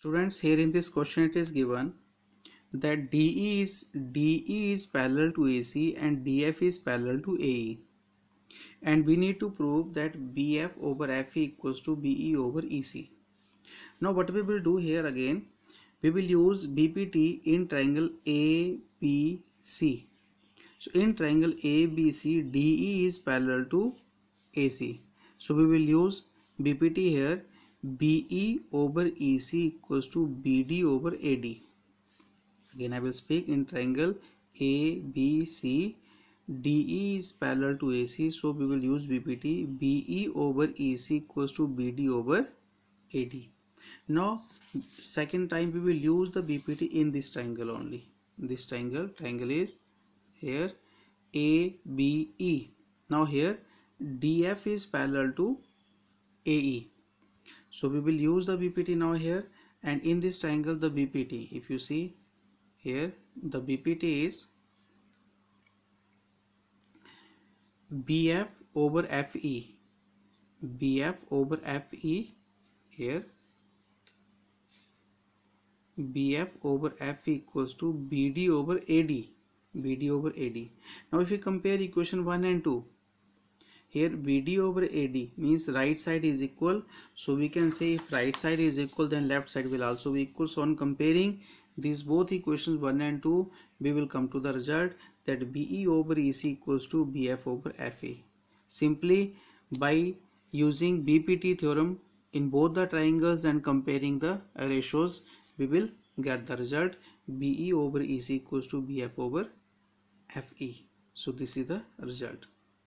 Students, here in this question it is given that DE is DE is parallel to AC and DF is parallel to AE. And we need to prove that BF over FE equals to BE over EC. Now what we will do here again, we will use BPT in triangle ABC. So in triangle ABC, DE is parallel to AC. So we will use BPT here BE over EC equals to BD over AD. Again, I will speak in triangle ABC. DE is parallel to AC, so we will use BPT. BE over EC equals to BD over AD. Now, second time we will use the BPT in this triangle only. This triangle, triangle is here ABE. Now here DF is parallel to AE so we will use the bpt now here and in this triangle the bpt if you see here the bpt is bf over fe bf over fe here bf over f equals to bd over ad bd over ad now if you compare equation 1 and 2 here BD over AD means right side is equal so we can say if right side is equal then left side will also be equal so on comparing these both equations 1 and 2 we will come to the result that BE over EC equals to BF over FE simply by using BPT theorem in both the triangles and comparing the ratios we will get the result BE over EC equals to BF over FE so this is the result